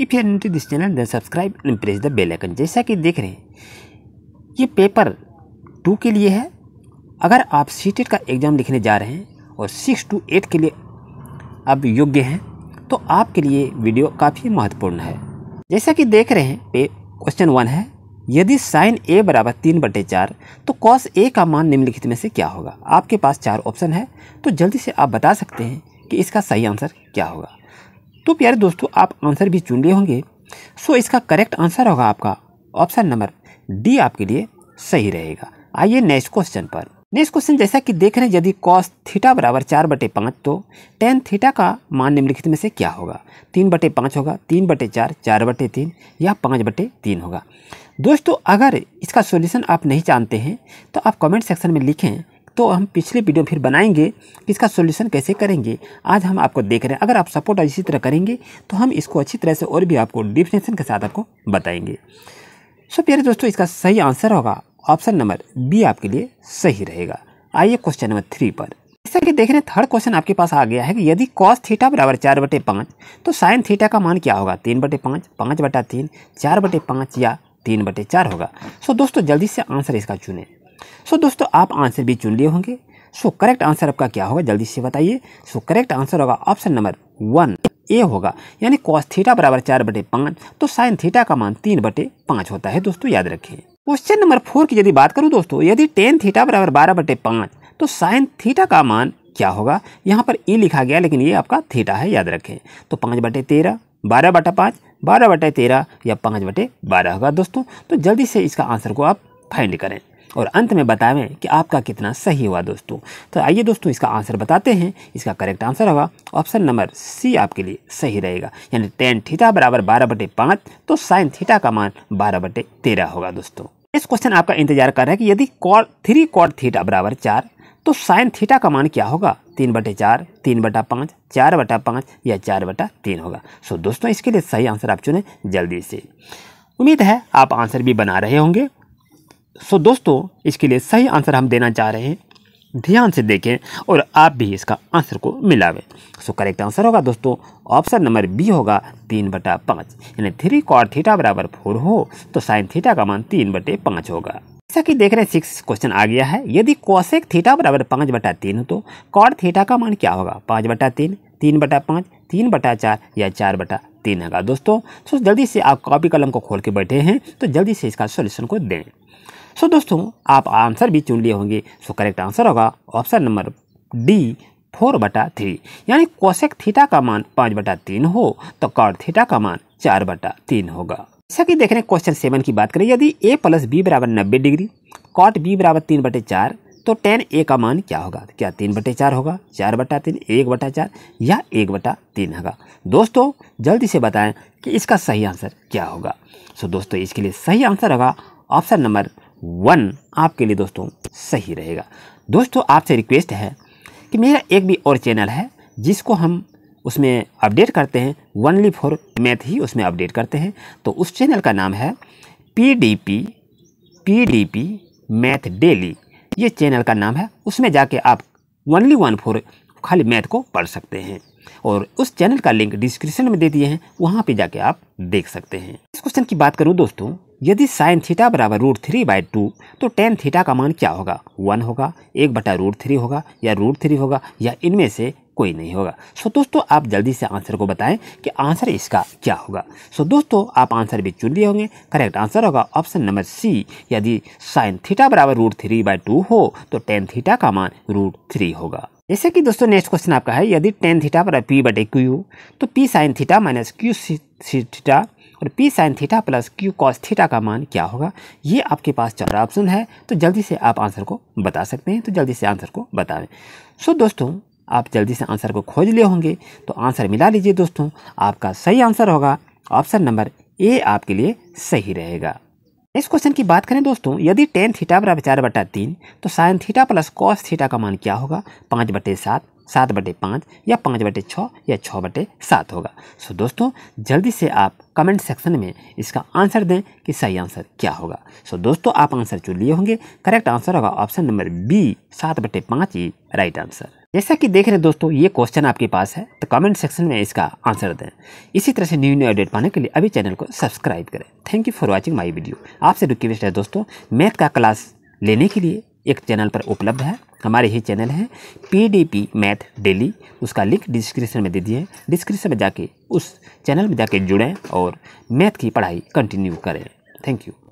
if you are new to this channel then subscribe and press the bell icon जैसा कि देख रहे हैं ये पेपर टू के लिए है अगर आप सी का एग्ज़ाम लिखने जा रहे हैं और सिक्स टू एट के लिए आप योग्य हैं तो आपके लिए वीडियो काफ़ी महत्वपूर्ण है जैसा कि देख रहे हैं क्वेश्चन वन है यदि साइन ए बराबर तीन बटे चार तो कॉस ए का मान निम्नलिखित में से क्या होगा आपके पास चार ऑप्शन है तो जल्दी से आप बता सकते हैं कि इसका सही आंसर क्या होगा तो प्यारे दोस्तों आप आंसर भी चुन लिए होंगे सो इसका करेक्ट आंसर होगा आपका ऑप्शन नंबर डी आपके लिए सही रहेगा आइए नेक्स्ट क्वेश्चन पर नेक्स्ट क्वेश्चन जैसा कि देख रहे हैं यदि कॉस थीटा बराबर चार बटे पाँच तो टेन थीटा का मान निम्नलिखित में से क्या होगा तीन बटे पाँच होगा तीन बटे चार चार बटे तीन या पाँच बटे तीन होगा दोस्तों अगर इसका सॉल्यूशन आप नहीं जानते हैं तो आप कमेंट सेक्शन में लिखें तो हम पिछले वीडियो फिर बनाएंगे इसका सोल्यूशन कैसे करेंगे आज हम आपको देख रहे हैं अगर आप सपोर्ट इसी तरह करेंगे तो हम इसको अच्छी तरह से और भी आपको डिफिनेशन के साथ आपको बताएंगे सो प्यारे दोस्तों इसका सही आंसर होगा ऑप्शन नंबर बी आपके लिए सही रहेगा आइए क्वेश्चन नंबर थ्री पर जैसा कि देख रहे हैं थर्ड क्वेश्चन आपके पास आ गया है कि यदि कॉस थीटा बराबर चार बटे पाँच तो साइन थीटा का मान क्या होगा तीन बटे पाँच पाँच बटा तीन चार बटे पाँच या तीन बटे चार होगा सो दोस्तों जल्दी से आंसर इसका चुनें सो दोस्तों आप आंसर भी चुन लिए होंगे सो करेक्ट आंसर आपका क्या होगा जल्दी से बताइए सो करेक्ट आंसर होगा ऑप्शन नंबर वन ए होगा यानी कॉस थीटा बराबर चार बटे पाँच तो साइन थीटा का मान तीन बटे पाँच होता है दोस्तों याद रखें क्वेश्चन नंबर फोर की यदि बात करूँ दोस्तों यदि टेन थीटा बराबर बारह बटे पाँच तो साइन थीटा का मान क्या होगा यहाँ पर ई e लिखा गया लेकिन ये आपका थीटा है याद रखें तो पाँच बटे तेरह बारह बटे पाँच बारह बटे तेरह या पाँच बटे बारह होगा दोस्तों तो जल्दी से इसका आंसर को आप फाइंड करें और अंत में बतावें कि आपका कितना सही हुआ दोस्तों तो आइए दोस्तों इसका आंसर बताते हैं इसका करेक्ट आंसर होगा ऑप्शन नंबर सी आपके लिए सही रहेगा यानी टेन थीटा बराबर बारह बटे पाँच तो साइन थीटा का मान बारह बटे तेरह होगा दोस्तों इस क्वेश्चन आपका इंतजार कर रहा है कि यदि कॉड थ्री कॉड थीटा बराबर चार तो साइन थीटा का मान क्या होगा तीन बटे चार तीन बटा पाँच चार बटा पाँच या चार बटा तीन होगा सो दोस्तों इसके लिए सही आंसर आप चुने जल्दी से उम्मीद है आप आंसर भी बना रहे होंगे सो दोस्तों इसके लिए सही आंसर हम देना चाह रहे हैं ध्यान से देखें और आप भी इसका आंसर को मिलावें सो करेक्ट आंसर होगा दोस्तों ऑप्शन नंबर बी होगा तीन बटा पाँच यानी थ्री कॉर थीटा बराबर फोर हो तो साइन थीटा का मान तीन बटे पाँच होगा जैसा कि देख रहे हैं सिक्स क्वेश्चन आ गया है यदि कौशिक थीटा बराबर पाँच बटा तीन हो तो कॉर थीटा का मान क्या होगा पाँच बटा तीन तीन बटा पाँच तीन बटा चार या चार बटा तीन है दोस्तों सो जल्दी से आप कॉपी कलम को खोल के बैठे हैं तो जल्दी से इसका सोल्यूशन को दें सो दोस्तों आप आंसर भी चुन लिए होंगे सो करेक्ट आंसर होगा ऑप्शन नंबर डी फोर बटा थ्री यानी कोशेक थीटा का मान पाँच बटा तीन हो तो कॉड थीटा का मान चार बटा तीन होगा जैसा कि देख रहे क्वेश्चन सेवन की बात करें यदि ए प्लस बी बराबर नब्बे डिग्री कॉट बी बराबर तीन बटे चार तो टेन ए का मान क्या होगा तो क्या तीन बटे चार होगा चार बटा तीन एक बटा चार या एक बटा तीन होगा दोस्तों जल्दी से बताएं कि इसका सही आंसर क्या होगा सो दोस्तों इसके लिए सही आंसर होगा ऑप्शन नंबर वन आपके लिए दोस्तों सही रहेगा दोस्तों आपसे रिक्वेस्ट है कि मेरा एक भी और चैनल है जिसको हम उसमें अपडेट करते हैं वनली फॉर मैथ ही उसमें अपडेट करते हैं तो उस चैनल का नाम है P D P P D P math daily ये चैनल का नाम है उसमें जाके आप वनली वन फोर खाली मैथ को पढ़ सकते हैं और उस चैनल का लिंक डिस्क्रिप्शन में दे दिए हैं वहाँ पे जाके आप देख सकते हैं इस क्वेश्चन की बात करूँ दोस्तों यदि साइन थीटा बराबर रूट थ्री बाई टू तो टेन थीटा का मान क्या होगा वन होगा एक बटा रूट थ्री होगा या रूट थ्री होगा या इनमें से कोई नहीं होगा सो दोस्तों आप जल्दी से आंसर को बताएं कि आंसर इसका क्या होगा सो दोस्तों आप आंसर भी चुन लिए होंगे करेक्ट आंसर होगा ऑप्शन नंबर सी यदि साइन थीटा बराबर रूट थ्री बाई टू हो तो टेन थीटा का मान रूट थ्री होगा जैसे कि दोस्तों नेक्स्ट क्वेश्चन आपका है यदि टेन थीटा बराबर पी बटे क्यू तो P sine theta minus Q theta और P sine theta plus Q cos theta का मान क्या होगा ये आपके पास चार ऑप्शन है तो जल्दी से आप आंसर को बता सकते हैं तो जल्दी से आंसर को बताएं सो so, दोस्तों आप जल्दी से आंसर को खोज लिए होंगे तो आंसर मिला लीजिए दोस्तों आपका सही आंसर होगा ऑप्शन नंबर ए आपके लिए सही रहेगा इस क्वेश्चन की बात करें दोस्तों यदि टेन थीटा बराबर चार बटा तीन तो sine theta plus cos theta का मान क्या होगा पाँच बटे सात सात बटे पाँच या पाँच बटे छः या छः बटे सात होगा सो दोस्तों जल्दी से आप कमेंट सेक्शन में इसका आंसर दें कि सही आंसर क्या होगा सो दोस्तों आप आंसर चुन लिए होंगे करेक्ट आंसर होगा ऑप्शन नंबर बी सात बटे पाँच ही राइट आंसर जैसा कि देख रहे हैं दोस्तों ये क्वेश्चन आपके पास है तो कमेंट सेक्शन में इसका आंसर दें इसी तरह से न्यू न्यू अपडेट पाने के लिए अभी चैनल को सब्सक्राइब करें thank you for watching my video आपसे रिक्वेस्ट है दोस्तों मैथ का क्लास लेने के लिए एक चैनल पर उपलब्ध है हमारे ही चैनल है पीडीपी मैथ डेली उसका लिंक डिस्क्रिप्शन में दे दिए डिस्क्रिप्शन में जाके उस चैनल में जाके जुड़ें और मैथ की पढ़ाई कंटिन्यू करें थैंक यू